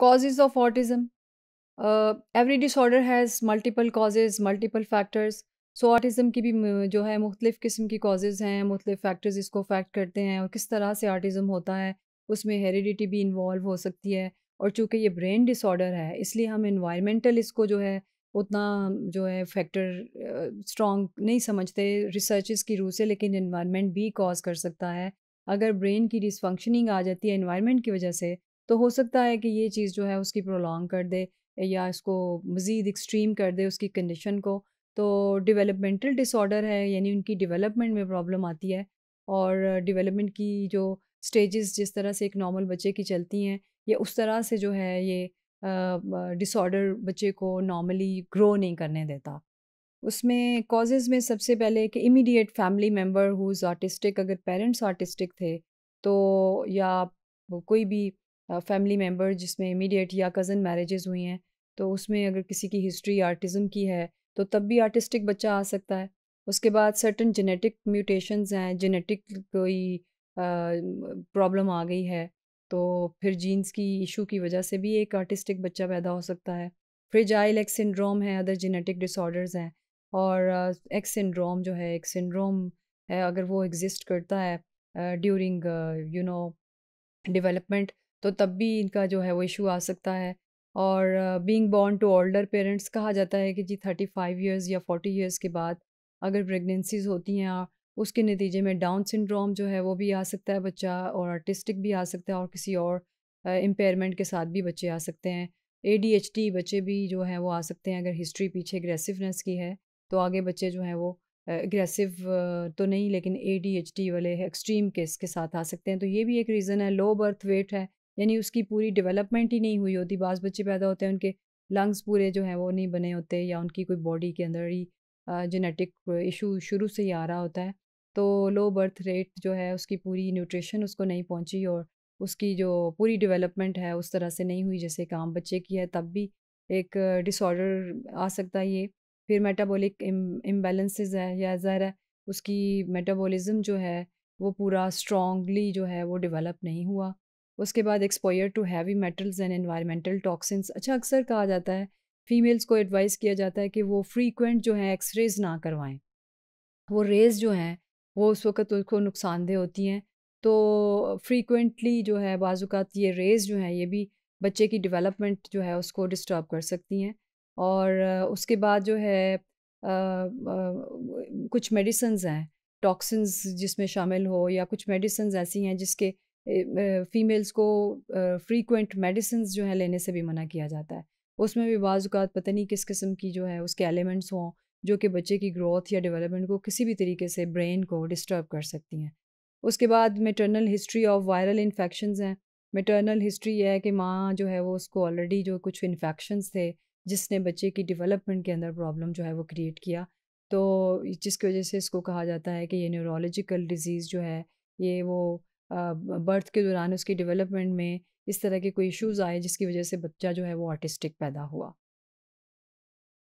Causes of autism. Uh, every disorder has multiple causes, multiple factors. So autism की भी जो है मुख्तलिफ़ किस्म की कॉजेज़ हैं मुख्तफ़ फैक्टर्स इसको अफेक्ट करते हैं और किस तरह से ऑटिज़म होता है उसमें हेरिडिटी भी इन्वॉल्व हो सकती है और चूँकि ये ब्रेन डिसऑर्डर है इसलिए हम इन्वायरमेंटल इसको जो है उतना जो है फैक्टर स्ट्रॉन्ग नहीं समझते रिसर्च की रूह से लेकिन इन्वायरमेंट भी कॉज कर सकता है अगर ब्रेन की डिसफंक्शनिंग आ जाती है इन्वायरमेंट की वजह से तो हो सकता है कि ये चीज़ जो है उसकी प्रोलॉन्ग कर दे या इसको मज़ीद एक्सट्रीम कर दे उसकी कंडीशन को तो डिवेलपमेंटल डिसऑर्डर है यानी उनकी डेवलपमेंट में प्रॉब्लम आती है और डेवलपमेंट की जो स्टेजेस जिस तरह से एक नॉर्मल बच्चे की चलती हैं ये उस तरह से जो है ये डिसऑर्डर बच्चे को नॉर्मली ग्रो नहीं करने देता उसमें कॉजेज़ में सबसे पहले कि immediate family member whose artistic अगर पेरेंट्स आर्टिस्टिक थे तो या कोई भी फैमिली मेम्बर जिसमें इमीडिएट या कज़न मैरिजेज़ हुई हैं तो उसमें अगर किसी की हिस्ट्री आर्टिज़म की है तो तब भी आर्टिस्टिक बच्चा आ सकता है उसके बाद सर्टन जेनेटिक म्यूटेशंस हैं जेनेटिक कोई प्रॉब्लम आ गई है तो फिर जीन्स की इशू की वजह से भी एक आर्टिस्टिक बच्चा पैदा हो सकता है फिर जाइल एक्स सिंड्रोम है अदर जेनेटिक डिसऑर्डर्स हैं और एक्स सिंड्रोम जो है एक सिंड्रोम है अगर वो एग्जिस्ट करता है ड्यूरिंग यू नो डिवेलपमेंट तो तब भी इनका जो है वो इशू आ सकता है और being born to older parents कहा जाता है कि जी थर्टी फाइव ईयर्स या फोर्टी ईयर्स के बाद अगर प्रेगनेंसीज होती हैं उसके नतीजे में डाउन सिंड्रोम जो है वो भी आ सकता है बच्चा और आर्टिस्टिक भी आ सकता है और किसी और इम्पेयरमेंट के साथ भी बच्चे आ सकते हैं ए बच्चे भी जो हैं वो आ सकते हैं अगर हिस्ट्री पीछे एग्रेसिवनेस की है तो आगे बच्चे जो हैं वो एग्रेसिव तो नहीं लेकिन ए वाले एक्सट्रीम केस के साथ आ सकते हैं तो ये भी एक रीज़न है लो बर्थ वेट है यानी उसकी पूरी डेवलपमेंट ही नहीं हुई होती बाज़ बच्चे पैदा होते हैं उनके लंग्स पूरे जो हैं वो नहीं बने होते या उनकी कोई बॉडी के अंदर ही जेनेटिक इशू शुरू से ही आ रहा होता है तो लो बर्थ रेट जो है उसकी पूरी न्यूट्रिशन उसको नहीं पहुंची और उसकी जो पूरी डेवलपमेंट है उस तरह से नहीं हुई जैसे काम बच्चे की है तब भी एक डिसऑर्डर आ सकता है ये फिर मेटाबॉलिक इम्बेलेंसेज है या ज़ाहिर है उसकी मेटाबॉलिज्म जो है वो पूरा स्ट्रॉन्गली जो है वो डेवलप नहीं हुआ उसके बाद exposure to heavy metals and environmental toxin अच्छा अक्सर कहा जाता है फीमेल्स को एडवाइस किया जाता है कि वो फ्रीक्वेंट जो है एक्सरेज ना करवाएं वो रेज जो हैं वो उस वक्त उनको नुकसानदेह होती हैं तो फ्रीक्वेंटली जो है बाज़ात ये रेज जो है ये भी बच्चे की डेवलपमेंट जो है उसको डिस्टर्ब कर सकती हैं और उसके बाद जो है आ, आ, कुछ मेडिसन्स हैं टॉक्सिन जिसमें शामिल हो या कुछ मेडिसन्स ऐसी हैं जिसके फीमेल्स को फ्रीक्वेंट मेडिसिन जो है लेने से भी मना किया जाता है उसमें भी बाज़ात पता नहीं किस किस्म की जो है उसके एलिमेंट्स हों जो कि बच्चे की ग्रोथ या डेवलपमेंट को किसी भी तरीके से ब्रेन को डिस्टर्ब कर सकती हैं उसके बाद maternal history of viral infection हैं मेटर्नल हिस्ट्री यह है कि माँ जो है वो उसको ऑलरेडी जो कुछ इन्फेक्शन थे जिसने बच्चे की डेवलपमेंट के अंदर प्रॉब्लम जो है वो क्रिएट किया तो जिसकी वजह से इसको कहा जाता है कि ये न्यूरोलॉजिकल डिज़ीज़ जो है ये वो बर्थ के दौरान उसकी डेवलपमेंट में इस तरह के कोई इश्यूज आए जिसकी वजह से बच्चा जो है वो आर्टिस्टिक पैदा हुआ